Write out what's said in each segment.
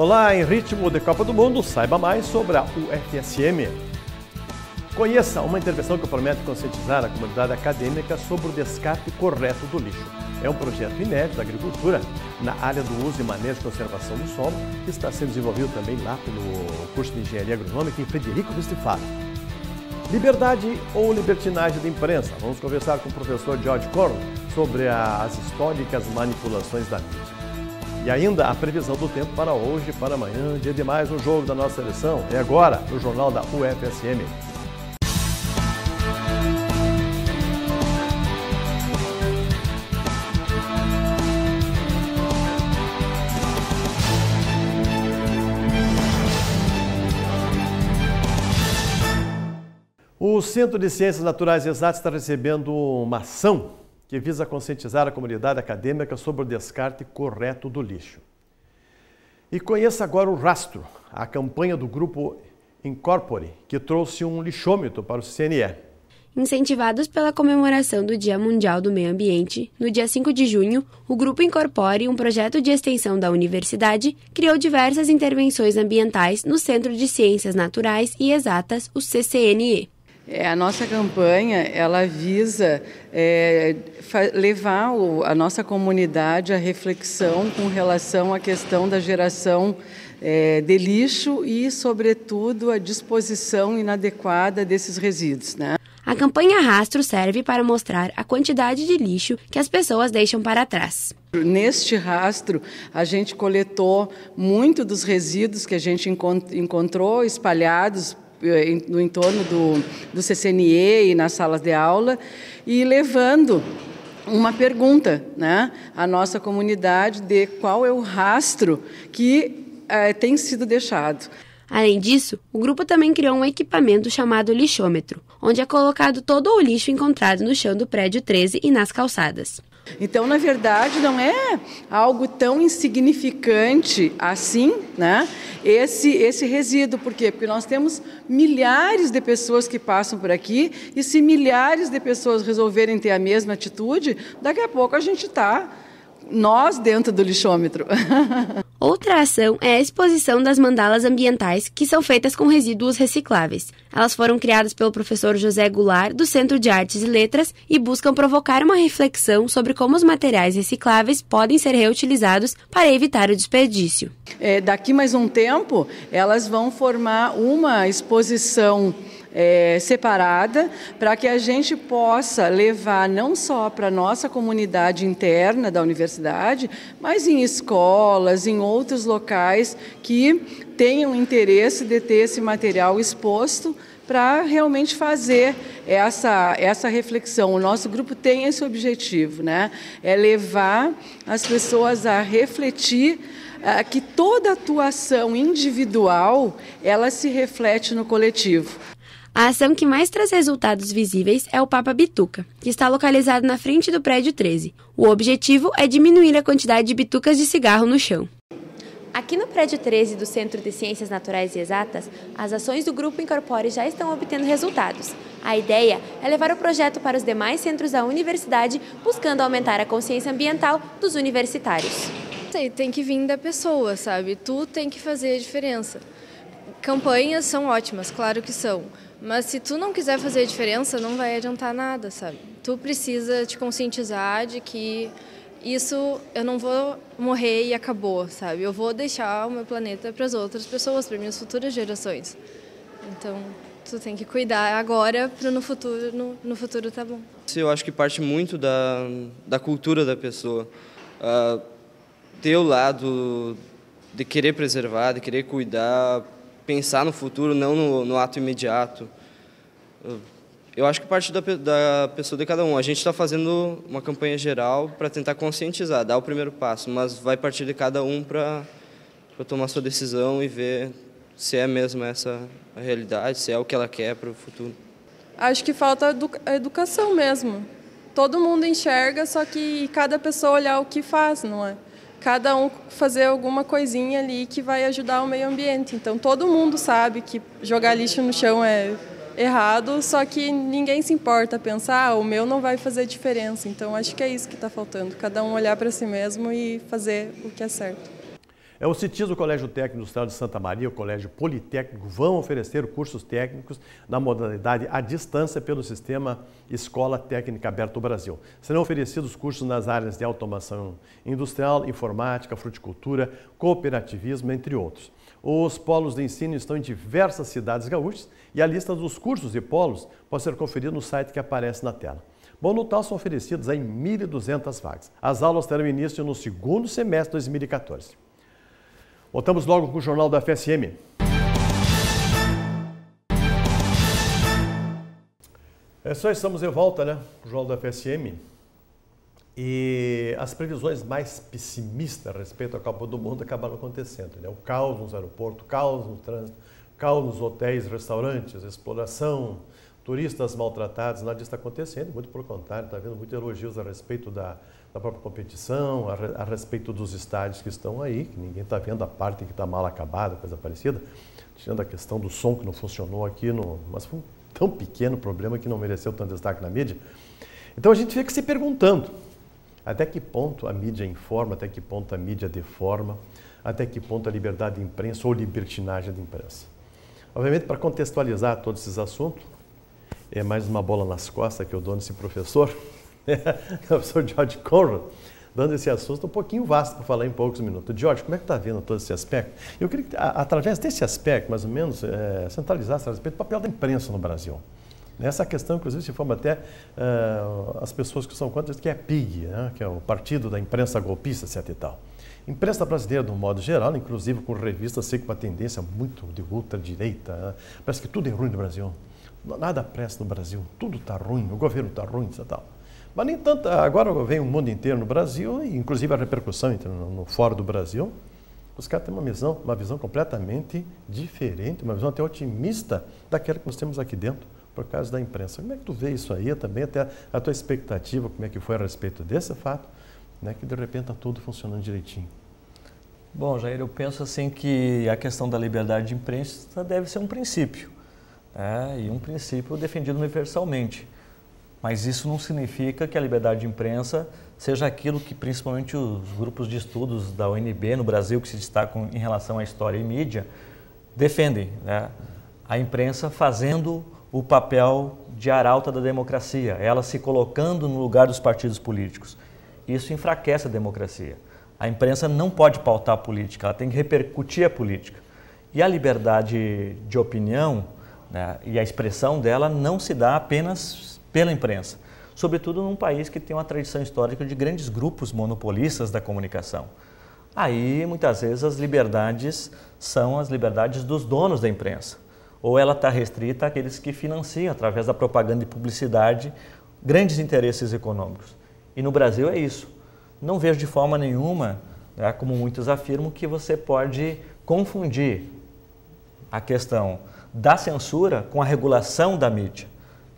Olá, em ritmo de Copa do Mundo, saiba mais sobre a UFSM. Conheça uma intervenção que promete conscientizar a comunidade acadêmica sobre o descarte correto do lixo. É um projeto inédito da agricultura na área do uso e manejo e conservação do solo, que está sendo desenvolvido também lá pelo curso de Engenharia Agronômica em Frederico Vestifalo. Liberdade ou libertinagem da imprensa? Vamos conversar com o professor George Corn sobre as históricas manipulações da mídia. E ainda a previsão do tempo para hoje e para amanhã, dia de mais um jogo da nossa seleção. É agora no Jornal da UFSM. O Centro de Ciências Naturais Exatas está recebendo uma ação que visa conscientizar a comunidade acadêmica sobre o descarte correto do lixo. E conheça agora o Rastro, a campanha do grupo Incorpore, que trouxe um lixômetro para o CNE. Incentivados pela comemoração do Dia Mundial do Meio Ambiente, no dia 5 de junho, o Grupo Incorpore, um projeto de extensão da universidade, criou diversas intervenções ambientais no Centro de Ciências Naturais e Exatas, o CCNE. É, a nossa campanha ela visa é, levar o, a nossa comunidade à reflexão com relação à questão da geração é, de lixo e, sobretudo, a disposição inadequada desses resíduos. Né? A campanha Rastro serve para mostrar a quantidade de lixo que as pessoas deixam para trás. Neste rastro, a gente coletou muito dos resíduos que a gente encont encontrou espalhados eh, no entorno do, do CCNE e nas salas de aula, e levando uma pergunta né, à nossa comunidade de qual é o rastro que eh, tem sido deixado. Além disso, o grupo também criou um equipamento chamado lixômetro, onde é colocado todo o lixo encontrado no chão do prédio 13 e nas calçadas. Então, na verdade, não é algo tão insignificante assim, né? Esse esse resíduo, por quê? Porque nós temos milhares de pessoas que passam por aqui e se milhares de pessoas resolverem ter a mesma atitude, daqui a pouco a gente está nós dentro do lixômetro. Outra ação é a exposição das mandalas ambientais, que são feitas com resíduos recicláveis. Elas foram criadas pelo professor José Goulart, do Centro de Artes e Letras, e buscam provocar uma reflexão sobre como os materiais recicláveis podem ser reutilizados para evitar o desperdício. É, daqui mais um tempo, elas vão formar uma exposição é, separada, para que a gente possa levar não só para a nossa comunidade interna da universidade, mas em escolas, em outros locais que tenham interesse de ter esse material exposto para realmente fazer essa, essa reflexão. O nosso grupo tem esse objetivo, né? É levar as pessoas a refletir que toda atuação individual ela se reflete no coletivo. A ação que mais traz resultados visíveis é o Papa Bituca, que está localizado na frente do prédio 13. O objetivo é diminuir a quantidade de bitucas de cigarro no chão. Aqui no prédio 13 do Centro de Ciências Naturais e Exatas, as ações do Grupo Incorpore já estão obtendo resultados. A ideia é levar o projeto para os demais centros da universidade, buscando aumentar a consciência ambiental dos universitários. Tem que vir da pessoa, sabe? Tu tem que fazer a diferença. Campanhas são ótimas, claro que são, mas se tu não quiser fazer a diferença, não vai adiantar nada, sabe? Tu precisa te conscientizar de que isso eu não vou morrer e acabou, sabe? Eu vou deixar o meu planeta para as outras pessoas, para minhas futuras gerações. Então, tu tem que cuidar agora para no futuro, no, no, futuro tá bom. Eu acho que parte muito da, da cultura da pessoa. Uh, ter o lado de querer preservar, de querer cuidar pensar no futuro, não no, no ato imediato. Eu acho que parte da, da pessoa de cada um. A gente está fazendo uma campanha geral para tentar conscientizar, dar o primeiro passo, mas vai partir de cada um para tomar sua decisão e ver se é mesmo essa a realidade, se é o que ela quer para o futuro. Acho que falta a educação mesmo. Todo mundo enxerga, só que cada pessoa olhar o que faz, não é? cada um fazer alguma coisinha ali que vai ajudar o meio ambiente. Então todo mundo sabe que jogar lixo no chão é errado, só que ninguém se importa pensar, ah, o meu não vai fazer diferença. Então acho que é isso que está faltando, cada um olhar para si mesmo e fazer o que é certo. É, o CITIS o Colégio Técnico Industrial de Santa Maria, o Colégio Politécnico, vão oferecer cursos técnicos na modalidade à distância pelo sistema Escola Técnica Aberto Brasil. Serão oferecidos cursos nas áreas de automação industrial, informática, fruticultura, cooperativismo, entre outros. Os polos de ensino estão em diversas cidades gaúchas e a lista dos cursos e polos pode ser conferida no site que aparece na tela. Bom, no total são oferecidas em 1.200 vagas. As aulas terão início no segundo semestre de 2014. Voltamos logo com o Jornal da FSM. É só estamos de volta, né? O Jornal da FSM. E as previsões mais pessimistas a respeito à Copa do Mundo acabaram acontecendo. Né? O caos nos aeroportos, caos no trânsito, caos nos hotéis, restaurantes, exploração, turistas maltratados, nada disso está acontecendo. Muito por contrário, está havendo muitos elogios a respeito da, da própria competição, a, a respeito dos estádios que estão aí, que ninguém está vendo a parte que está mal acabada, coisa parecida, tirando a questão do som que não funcionou aqui, no, mas foi um tão pequeno problema que não mereceu tanto destaque na mídia. Então a gente fica se perguntando até que ponto a mídia informa, até que ponto a mídia deforma, até que ponto a liberdade de imprensa ou libertinagem de imprensa. Obviamente, para contextualizar todos esses assuntos, é mais uma bola nas costas que eu dou nesse professor. o professor George Conrad, dando esse assunto um pouquinho vasto para falar em poucos minutos. George, como é que está vendo todo esse aspecto? Eu queria que, através desse aspecto, mais ou menos, é, centralizasse a papel da imprensa no Brasil. Nessa questão, inclusive, se forma até uh, as pessoas que são contra que é PIG, né? que é o Partido da Imprensa Golpista, etc e tal. Imprensa brasileira, de um modo geral, inclusive com revistas, sei que uma tendência muito de ultra-direita. Né? Parece que tudo é ruim no Brasil. Nada presta no Brasil. Tudo está ruim. O governo está ruim, etc. Tal. Mas, nem tanto, agora vem o mundo inteiro no Brasil, e inclusive a repercussão no Fórum do Brasil, os caras têm uma visão, uma visão completamente diferente, uma visão até otimista daquela que nós temos aqui dentro, por causa da imprensa. Como é que tu vê isso aí também, até a tua expectativa, como é que foi a respeito desse fato, né, que de repente está tudo funcionando direitinho? Bom, Jair, eu penso assim que a questão da liberdade de imprensa deve ser um princípio, né, e um princípio defendido universalmente. Mas isso não significa que a liberdade de imprensa seja aquilo que principalmente os grupos de estudos da UNB no Brasil, que se destacam em relação à história e mídia, defendem. Né? A imprensa fazendo o papel de arauta da democracia, ela se colocando no lugar dos partidos políticos. Isso enfraquece a democracia. A imprensa não pode pautar a política, ela tem que repercutir a política. E a liberdade de opinião né, e a expressão dela não se dá apenas pela imprensa, sobretudo num país que tem uma tradição histórica de grandes grupos monopolistas da comunicação. Aí, muitas vezes, as liberdades são as liberdades dos donos da imprensa, ou ela está restrita àqueles que financiam, através da propaganda e publicidade, grandes interesses econômicos. E no Brasil é isso. Não vejo de forma nenhuma, né, como muitos afirmam, que você pode confundir a questão da censura com a regulação da mídia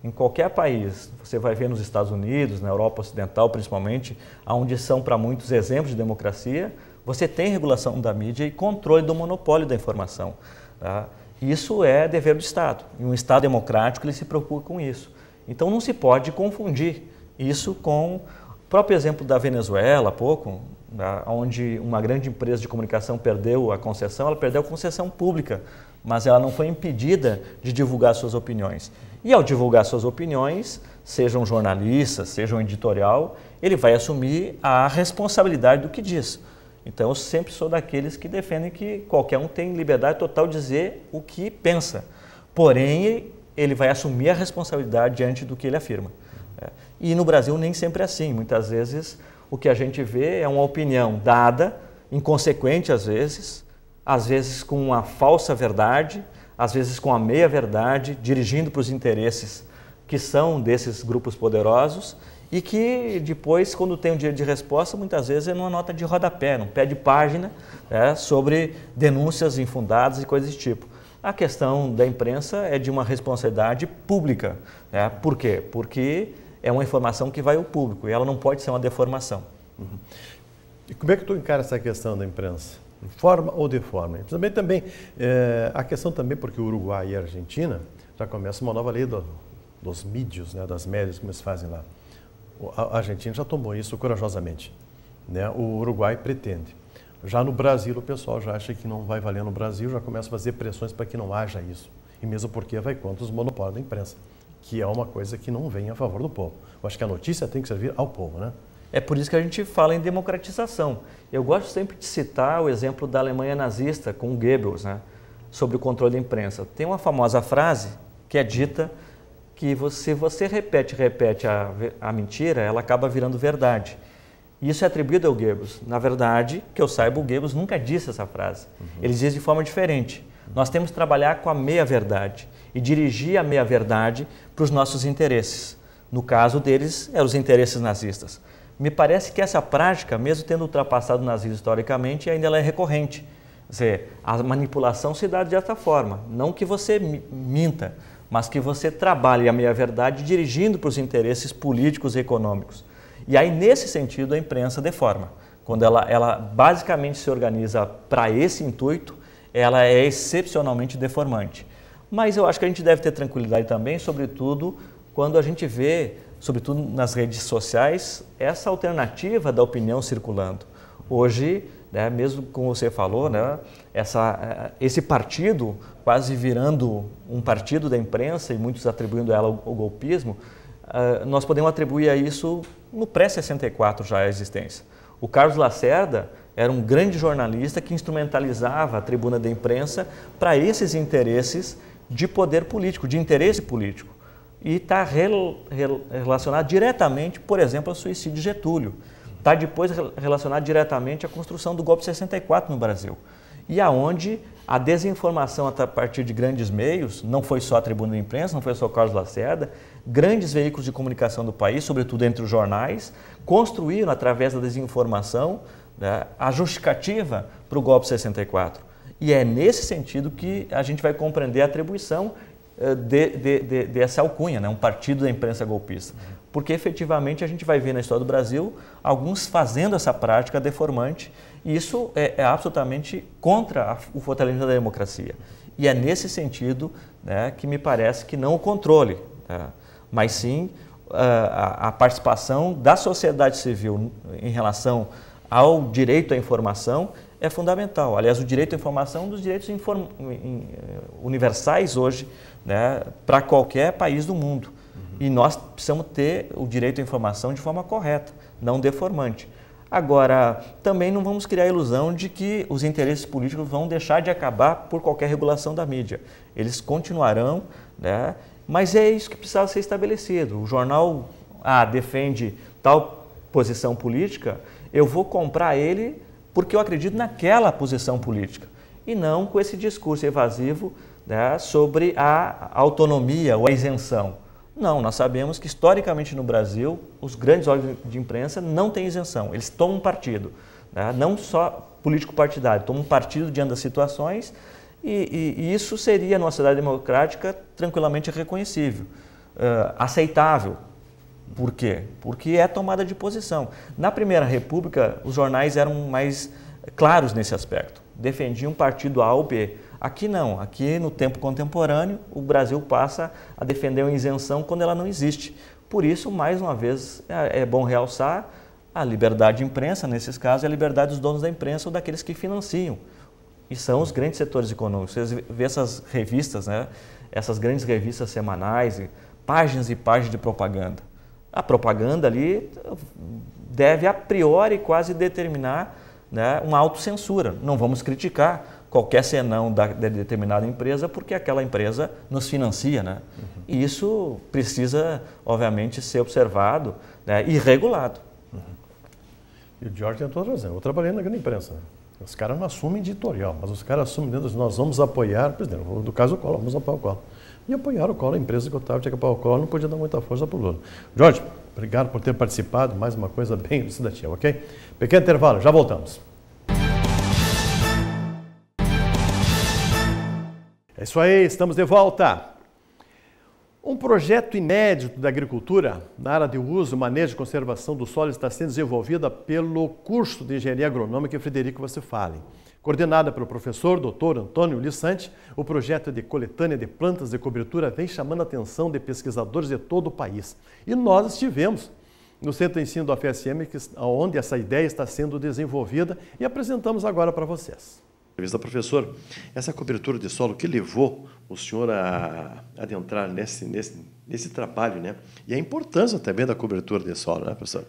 em qualquer país, você vai ver nos Estados Unidos, na Europa Ocidental principalmente, onde são para muitos exemplos de democracia, você tem regulação da mídia e controle do monopólio da informação. Tá? Isso é dever do Estado. E um Estado democrático ele se preocupa com isso. Então não se pode confundir isso com o próprio exemplo da Venezuela, há pouco, né, onde uma grande empresa de comunicação perdeu a concessão, ela perdeu a concessão pública mas ela não foi impedida de divulgar suas opiniões. E ao divulgar suas opiniões, sejam um jornalista, seja um editorial, ele vai assumir a responsabilidade do que diz. Então eu sempre sou daqueles que defendem que qualquer um tem liberdade total de dizer o que pensa. Porém, ele vai assumir a responsabilidade diante do que ele afirma. É. E no Brasil nem sempre é assim. Muitas vezes o que a gente vê é uma opinião dada, inconsequente às vezes, às vezes com uma falsa verdade, às vezes com a meia verdade, dirigindo para os interesses que são desses grupos poderosos e que depois, quando tem um direito de resposta, muitas vezes é numa nota de rodapé, num pé de página né, sobre denúncias infundadas e coisas desse tipo. A questão da imprensa é de uma responsabilidade pública. Né? Por quê? Porque é uma informação que vai ao público e ela não pode ser uma deformação. Uhum. E como é que tu encara essa questão da imprensa? forma ou de forma. Também, também é, eh, a questão também, porque o Uruguai e a Argentina já começa uma nova lei do, dos mídios, né, das médias, como eles fazem lá. A Argentina já tomou isso corajosamente. Né? O Uruguai pretende. Já no Brasil, o pessoal já acha que não vai valer no Brasil, já começa a fazer pressões para que não haja isso. E mesmo porque vai contra os monopólios da imprensa, que é uma coisa que não vem a favor do povo. Eu acho que a notícia tem que servir ao povo, né? É por isso que a gente fala em democratização. Eu gosto sempre de citar o exemplo da Alemanha nazista com Goebbels, né, sobre o controle da imprensa. Tem uma famosa frase que é dita que você, você repete, repete a, a mentira, ela acaba virando verdade. isso é atribuído ao Goebbels. Na verdade, que eu saiba, o Goebbels nunca disse essa frase. Uhum. Ele diz de forma diferente. Nós temos que trabalhar com a meia-verdade e dirigir a meia-verdade para os nossos interesses. No caso deles, eram os interesses nazistas. Me parece que essa prática, mesmo tendo ultrapassado o nazismo historicamente, ainda é recorrente. Quer dizer, a manipulação se dá dessa forma. Não que você minta, mas que você trabalhe a meia-verdade dirigindo para os interesses políticos e econômicos. E aí, nesse sentido, a imprensa deforma. Quando ela, ela basicamente se organiza para esse intuito, ela é excepcionalmente deformante. Mas eu acho que a gente deve ter tranquilidade também, sobretudo quando a gente vê sobretudo nas redes sociais, essa alternativa da opinião circulando. Hoje, né, mesmo como você falou, né, essa, eh, esse partido quase virando um partido da imprensa e muitos atribuindo ela ao golpismo, uh, nós podemos atribuir a isso no pré-64 já a existência. O Carlos Lacerda era um grande jornalista que instrumentalizava a tribuna da imprensa para esses interesses de poder político, de interesse político e está rel, rel, relacionado diretamente, por exemplo, ao suicídio de Getúlio. Está depois relacionado diretamente à construção do golpe 64 no Brasil. E aonde a desinformação a partir de grandes meios, não foi só a Tribuna da Imprensa, não foi só o Carlos Lacerda, grandes veículos de comunicação do país, sobretudo entre os jornais, construíram através da desinformação né, a justificativa para o golpe 64. E é nesse sentido que a gente vai compreender a atribuição eh, de, de, de, dessa alcunha, né? um partido da imprensa golpista. Porque efetivamente a gente vai ver na história do Brasil alguns fazendo essa prática deformante e isso é, é absolutamente contra a, o fortalecimento da democracia. E é nesse sentido né, que me parece que não o controle, tá? mas sim eh, a, a participação da sociedade civil em relação ao direito à informação é fundamental. Aliás, o direito à informação é um dos direitos eh, universais hoje né, para qualquer país do mundo. Uhum. E nós precisamos ter o direito à informação de forma correta, não deformante. Agora, também não vamos criar a ilusão de que os interesses políticos vão deixar de acabar por qualquer regulação da mídia. Eles continuarão, né? mas é isso que precisava ser estabelecido. O jornal A ah, defende tal posição política, eu vou comprar ele porque eu acredito naquela posição política. E não com esse discurso evasivo né, sobre a autonomia ou a isenção. Não, nós sabemos que historicamente no Brasil os grandes órgãos de imprensa não têm isenção, eles tomam partido, né, não só político partidário, tomam partido diante das situações e, e, e isso seria numa sociedade democrática tranquilamente reconhecível, uh, aceitável, por quê? Porque é tomada de posição. Na Primeira República, os jornais eram mais claros nesse aspecto. Defendiam partido A ou B. Aqui não, aqui no tempo contemporâneo, o Brasil passa a defender uma isenção quando ela não existe. Por isso, mais uma vez, é, é bom realçar a liberdade de imprensa, nesses casos, e a liberdade dos donos da imprensa ou daqueles que financiam. E são os grandes setores econômicos. Vocês vê essas revistas, né? essas grandes revistas semanais, páginas e páginas de propaganda. A propaganda ali deve a priori quase determinar né, uma autocensura. Não vamos criticar, qualquer senão da, de determinada empresa, porque aquela empresa nos financia. Né? Uhum. E isso precisa, obviamente, ser observado né? e regulado. Uhum. E o George tem toda razão. Eu trabalhei na grande imprensa. Né? Os caras não assumem editorial, mas os caras assumem dentro de nós vamos apoiar, por exemplo, do caso do Collor, vamos apoiar o Collor. E apoiaram o Collor, a empresa que eu estava tinha que apoiar o Collor, não podia dar muita força para o Lula. Jorge, obrigado por ter participado, mais uma coisa bem elucidativa, ok? Pequeno intervalo, já voltamos. É isso aí, estamos de volta. Um projeto inédito da agricultura na área de uso, manejo e conservação do solo está sendo desenvolvida pelo curso de engenharia agronômica que Frederico fale. Coordenada pelo professor Dr. Antônio Lissante, o projeto é de coletânea de plantas de cobertura vem chamando a atenção de pesquisadores de todo o país. E nós estivemos no Centro de Ensino da FSM, onde essa ideia está sendo desenvolvida, e apresentamos agora para vocês vez da professor, essa cobertura de solo que levou o senhor a adentrar nesse, nesse, nesse trabalho, né? E a importância também da cobertura de solo, né, professor?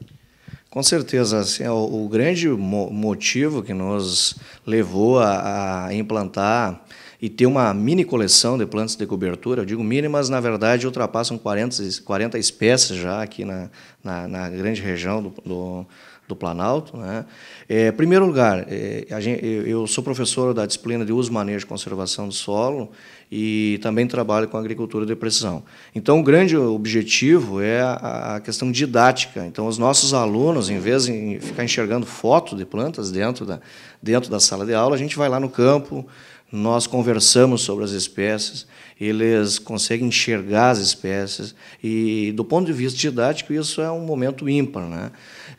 Com certeza, assim, é o, o grande mo motivo que nos levou a, a implantar e ter uma mini coleção de plantas de cobertura. Eu digo mini, mas na verdade ultrapassam 40, 40 espécies já aqui na, na, na grande região do, do, do Planalto. Né? É, em primeiro lugar, é, gente, eu sou professor da disciplina de uso, manejo e conservação do solo e também trabalho com agricultura de precisão. Então, o grande objetivo é a, a questão didática. Então, os nossos alunos, em vez de ficar enxergando foto de plantas dentro da, dentro da sala de aula, a gente vai lá no campo, nós conversamos sobre as espécies eles conseguem enxergar as espécies e, do ponto de vista didático, isso é um momento ímpar. Né?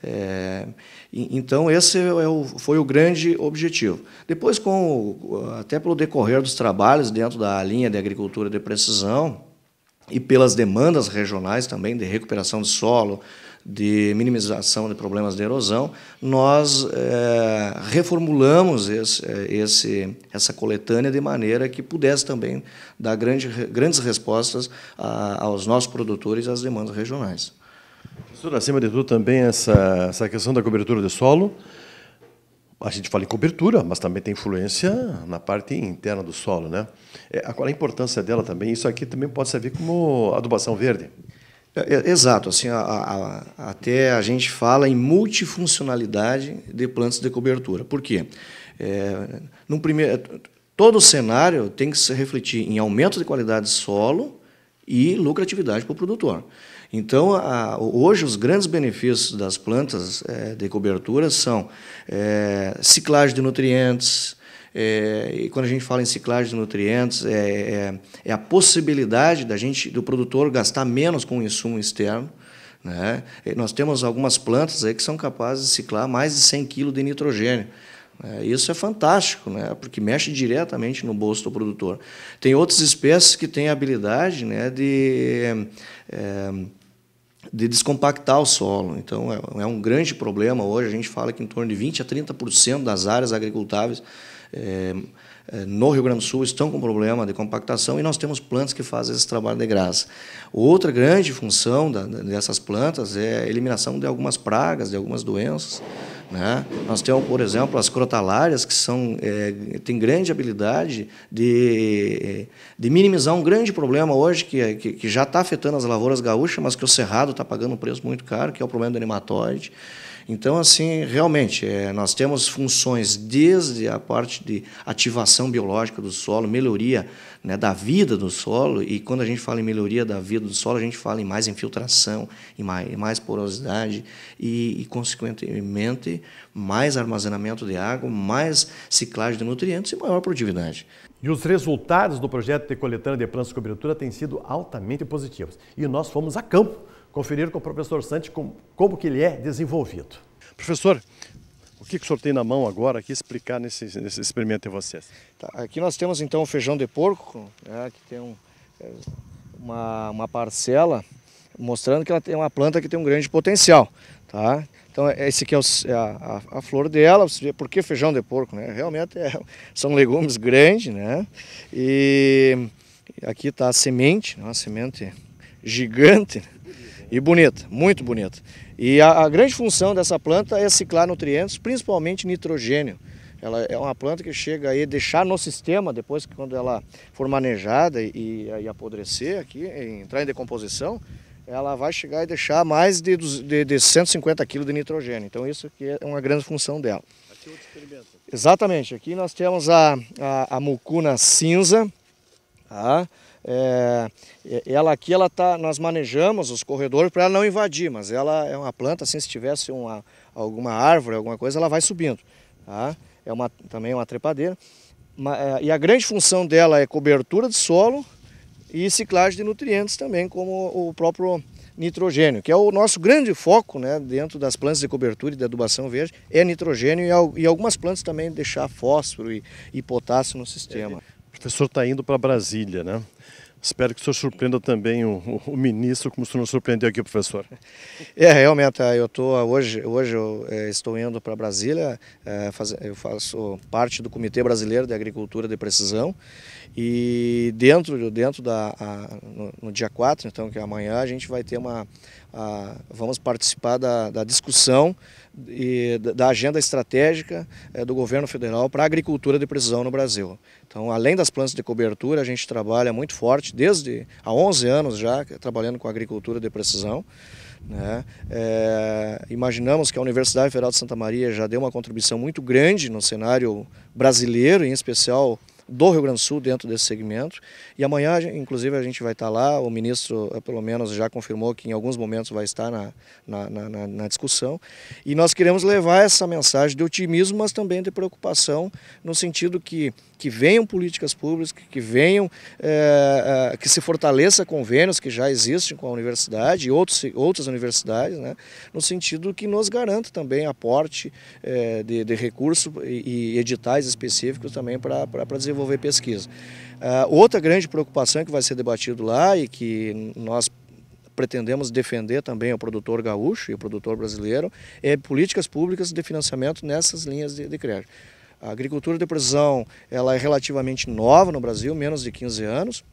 É, então, esse é, é o, foi o grande objetivo. Depois, com até pelo decorrer dos trabalhos dentro da linha de agricultura de precisão e pelas demandas regionais também de recuperação de solo, de minimização de problemas de erosão, nós é, reformulamos esse, eh, esse, essa coletânea de maneira que pudesse também dar grande, grandes respostas a, ah, aos nossos produtores e às demandas regionais. Professor, acima de tudo, também essa, essa questão da cobertura de solo. A gente fala em cobertura, mas também tem influência na parte interna do solo. Né? É, qual a importância dela também? Isso aqui também pode servir como adubação verde. É, é, exato, assim, a, a, até a gente fala em multifuncionalidade de plantas de cobertura. Por quê? É, num primeiro, é, todo cenário tem que se refletir em aumento de qualidade de solo e lucratividade para o produtor. Então, a, hoje, os grandes benefícios das plantas é, de cobertura são é, ciclagem de nutrientes, é, e quando a gente fala em ciclagem de nutrientes, é, é, é a possibilidade da gente, do produtor gastar menos com o insumo externo. Né? Nós temos algumas plantas aí que são capazes de ciclar mais de 100 kg de nitrogênio. Né? Isso é fantástico, né? porque mexe diretamente no bolso do produtor. Tem outras espécies que têm a habilidade né, de, é, de descompactar o solo. Então, é, é um grande problema hoje. A gente fala que em torno de 20% a 30% das áreas agricultáveis é, é, no Rio Grande do Sul estão com problema de compactação e nós temos plantas que fazem esse trabalho de graça. Outra grande função da, dessas plantas é a eliminação de algumas pragas, de algumas doenças. Né? Nós temos, por exemplo, as crotalárias, que são, é, têm grande habilidade de, é, de minimizar um grande problema hoje, que, é, que, que já está afetando as lavouras gaúchas, mas que o cerrado está pagando um preço muito caro, que é o problema do nematóide. Então, assim, realmente, é, nós temos funções desde a parte de ativação biológica do solo, melhoria né, da vida do solo, e quando a gente fala em melhoria da vida do solo, a gente fala em mais infiltração, em mais, em mais porosidade e, e, consequentemente, mais armazenamento de água, mais ciclagem de nutrientes e maior produtividade. E os resultados do projeto de coletânea de plantas de cobertura têm sido altamente positivos. E nós fomos a campo conferir com o professor Santi como, como que ele é desenvolvido. Professor, o que, que o senhor tem na mão agora aqui explicar nesse, nesse experimento em vocês? Tá, aqui nós temos então o feijão de porco, né, que tem um, é, uma, uma parcela mostrando que ela tem uma planta que tem um grande potencial. Tá? Então é esse aqui é, o, é a, a, a, flor dela, você vê por que feijão de porco, né? Realmente é, são legumes grandes, né? E aqui está a semente, né, uma semente gigante, né? e bonita, muito bonita. E a, a grande função dessa planta é ciclar nutrientes, principalmente nitrogênio. Ela é uma planta que chega aí deixar no sistema, depois que quando ela for manejada e, e apodrecer aqui, entrar em decomposição, ela vai chegar e deixar mais de, de, de 150 kg de nitrogênio. Então isso aqui é uma grande função dela. Aqui é outro experimento. Exatamente, aqui nós temos a, a, a mucuna cinza, tá? É, é, ela aqui, ela tá, nós manejamos os corredores para ela não invadir, mas ela é uma planta, assim, se tivesse uma, alguma árvore, alguma coisa, ela vai subindo. Tá? É uma, também uma trepadeira. É, e a grande função dela é cobertura de solo e ciclagem de nutrientes também, como o próprio nitrogênio, que é o nosso grande foco né, dentro das plantas de cobertura e de adubação verde, é nitrogênio e, algumas plantas também deixar fósforo e, e potássio no sistema. O professor está indo para Brasília, né? Espero que o senhor surpreenda também o, o, o ministro, como o senhor nos surpreendeu aqui, professor. É, realmente, é, eu estou hoje, hoje eu é, estou indo para Brasília, é, eu faço parte do Comitê Brasileiro de Agricultura de Precisão e dentro, dentro da, no, no dia 4, então, que é amanhã, a gente vai ter uma, a, vamos participar da, da discussão e da agenda estratégica eh, do governo federal para a agricultura de precisão no Brasil. Então, além das plantas de cobertura, a gente trabalha muito forte, desde há 11 anos já, trabalhando com agricultura de precisão. Né? É, imaginamos que a Universidade Federal de Santa Maria já deu uma contribuição muito grande no cenário brasileiro, em especial do Rio Grande do Sul dentro desse segmento. E amanhã, inclusive, a gente vai estar lá. O ministro, eh, pelo menos, já confirmou que em alguns momentos vai estar na, na, na, na discussão. E nós queremos levar essa mensagem de otimismo, mas também de preocupação, no sentido que, que venham políticas públicas, que, que venham, é, que se fortaleça convênios que já existem com a universidade e outros, outras universidades, né, no sentido que nos garanta também aporte é, de, de recurso e, e editais específicos também para desenvolver desenvolver pesquisa. Uh, outra grande preocupação que vai ser debatido lá e que nós pretendemos defender também o produtor gaúcho e o produtor brasileiro é políticas públicas de financiamento nessas linhas de, de crédito. A agricultura de precisão ela é relativamente nova no Brasil, menos de 15 anos,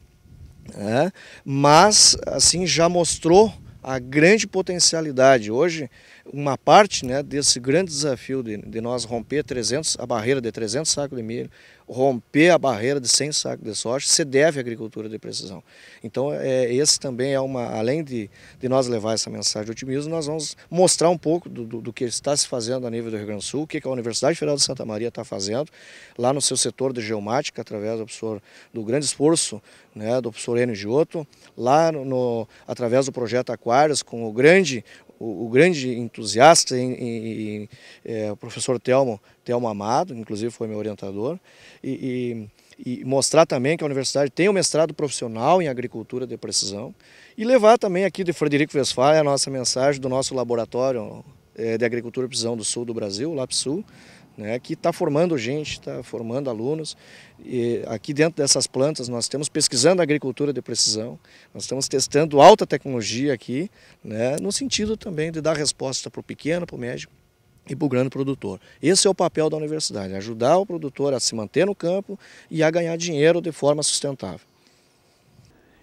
né? mas assim já mostrou a grande potencialidade. Hoje, uma parte né, desse grande desafio de, de, nós romper 300, a barreira de 300 sacos de milho, romper a barreira de 100 sacos de soja, se deve à agricultura de precisão. Então, é, esse também é uma, além de, de nós levar essa mensagem de otimismo, nós vamos mostrar um pouco do, do, do que está se fazendo a nível do Rio Grande do Sul, o que a Universidade Federal de Santa Maria está fazendo, lá no seu setor de geomática, através do, professor, do grande esforço né, do professor Enio Giotto, lá no, através do projeto Aquários, com o grande o, grande entusiasta e, é, o professor Telmo, Telmo Amado, inclusive foi meu orientador, e, e, e mostrar também que a universidade tem o um mestrado profissional em agricultura de precisão e levar também aqui de Frederico Westphal a nossa mensagem do nosso laboratório é, de agricultura e precisão do sul do Brasil, o LAPSUL, né, que está formando gente, está formando alunos. E aqui dentro dessas plantas nós estamos pesquisando a agricultura de precisão, nós estamos testando alta tecnologia aqui, né, no sentido também de dar resposta para o pequeno, para o médio e para o grande produtor. Esse é o papel da universidade, ajudar o produtor a se manter no campo e a ganhar dinheiro de forma sustentável.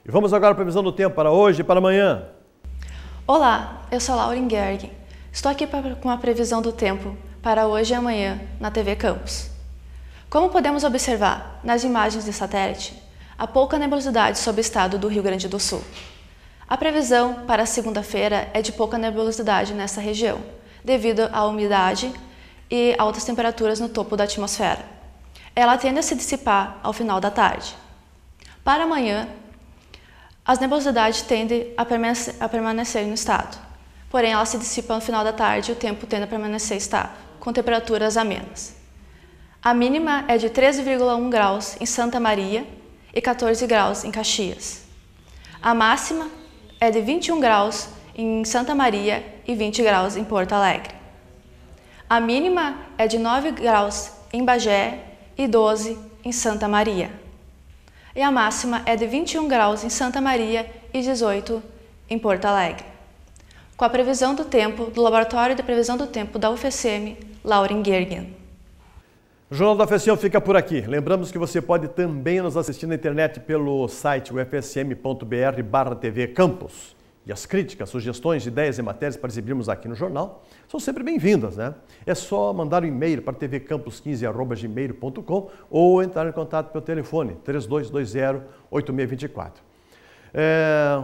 E vamos agora para a previsão do tempo para hoje e para amanhã. Olá, eu sou Lauren Gergen. Estou aqui com a previsão do tempo para hoje e amanhã na TV Campos. Como podemos observar nas imagens de satélite, há pouca nebulosidade sobre o estado do Rio Grande do Sul. A previsão para segunda-feira é de pouca nebulosidade nessa região, devido à umidade e altas temperaturas no topo da atmosfera. Ela tende a se dissipar ao final da tarde. Para amanhã, as nebulosidades tendem a permanecer no estado, porém ela se dissipa no final da tarde e o tempo tende a permanecer estável com temperaturas amenas. A mínima é de 13,1 graus em Santa Maria e 14 graus em Caxias. A máxima é de 21 graus em Santa Maria e 20 graus em Porto Alegre. A mínima é de 9 graus em Bagé e 12 em Santa Maria. E a máxima é de 21 graus em Santa Maria e 18 em Porto Alegre. Com a previsão do tempo do Laboratório de Previsão do Tempo da UFSM, Lauren Gergen. O Jornal da FSM fica por aqui. Lembramos que você pode também nos assistir na internet pelo site ufsm.br TV Campus. E as críticas, sugestões, ideias e matérias para exibirmos aqui no jornal são sempre bem-vindas, né? É só mandar um e-mail para tvcampus15.gmail.com ou entrar em contato pelo telefone 3220-8624. É...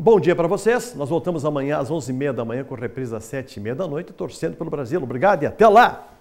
Bom dia para vocês. Nós voltamos amanhã às 11h30 da manhã com reprisa às 7h30 da noite, torcendo pelo Brasil. Obrigado e até lá!